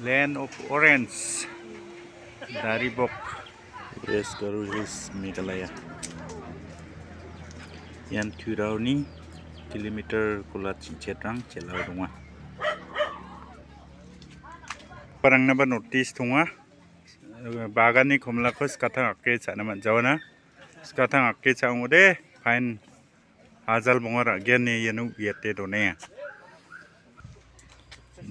Land of Orange dari Bok. Yes, Garuhis, Meghalaya. Yang curau ni kilometer kulat cincet rang celah rumah. Parang nampak notis tunga. Baga ni kumla kos katang akke cahana na. Katang akke cahamu deh. Pain hazal bongor agen ni yenu biate donaya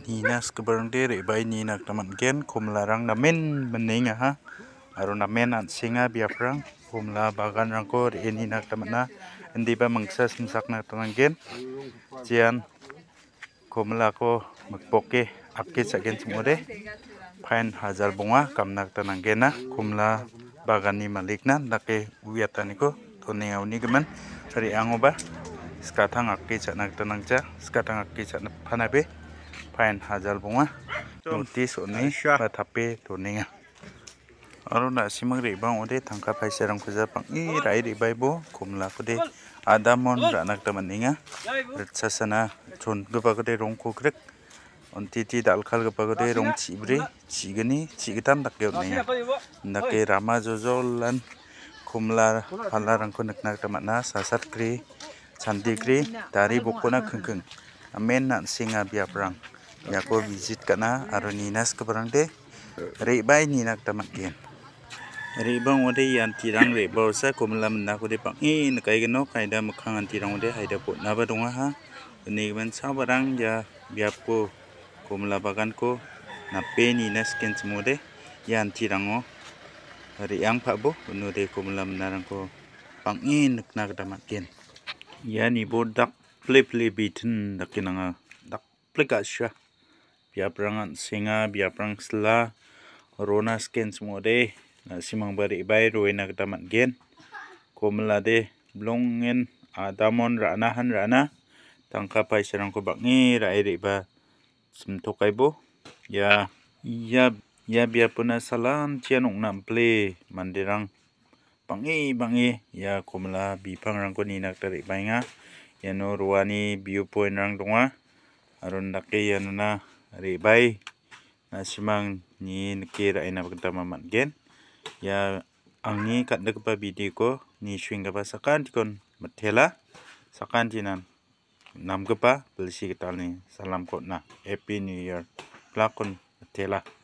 nina skabarang de re bai nina taman gen kumla rang na men mening ha aru na men an singa bia prang kumla bagan rang ko eh, re nina taman na ndi ba mangsa simsak na taman gen jian kumla ko makpoke akke sagen chumode pain hazar bunga kamna taman gen na ha? kumla bagan ni malik na nake uyatani ko thone auni gman hari angoba skathang akke chanak tanang cha skathang nak chan phanabe pain hazal bunga notice oni ba thape tuninga aru na simang re bang ode thangka phai serang khuja pang i rai re bai bo kumla kude adamon ranak ta maninga ritsasana chon gupa kude rong ko krek 언티티 날칼가파그데 롱 치브리 지그니 지그탐 닦여네 나케 라마조졸란 쿰라 할라랑코 늑낙타마나 사사크리 잔디크리 다리 복고나 킁킁 amen nak singa biar perang ya aku visit kena aru ninas ke perang deh Ribai ni nak tamat gen rei bang ode yan tirang rei bau sa kumlam nak ode pang eh, e nakai geno kaida mukhang antirang ode haida po na ba ha Ini ban sa barang ya biap ko kumla bagan ko na pe ni nas semua deh. Yang tirang oh. Hari yang pak bo nu de kumlam narang ko pangin eh, nak nak tamat gen ya ni bodak play play beaten dakin nga dak plika sya biya prangan singa biya prang sla rona skins semua de na simang bari bai ruwe na tamat gen komla de blongen adamon ah, rana han rana tangka pai sarang ko bak ni ra ri ba simto kai bo ya ya ya biya puna salan tianung nam play mandirang bangi bangi ya komla pangrang rangko ni nak tarik bainga yano ruani viewpoint rang dong aron nakke yano na ribay na simang ni nakira ina pagta mamat gen ya ang ni kat nag pa video ko ni swing ka sakan ti kon matela sakan ti nan nam ka pa bilisi ni salam ko na happy new year plakon matela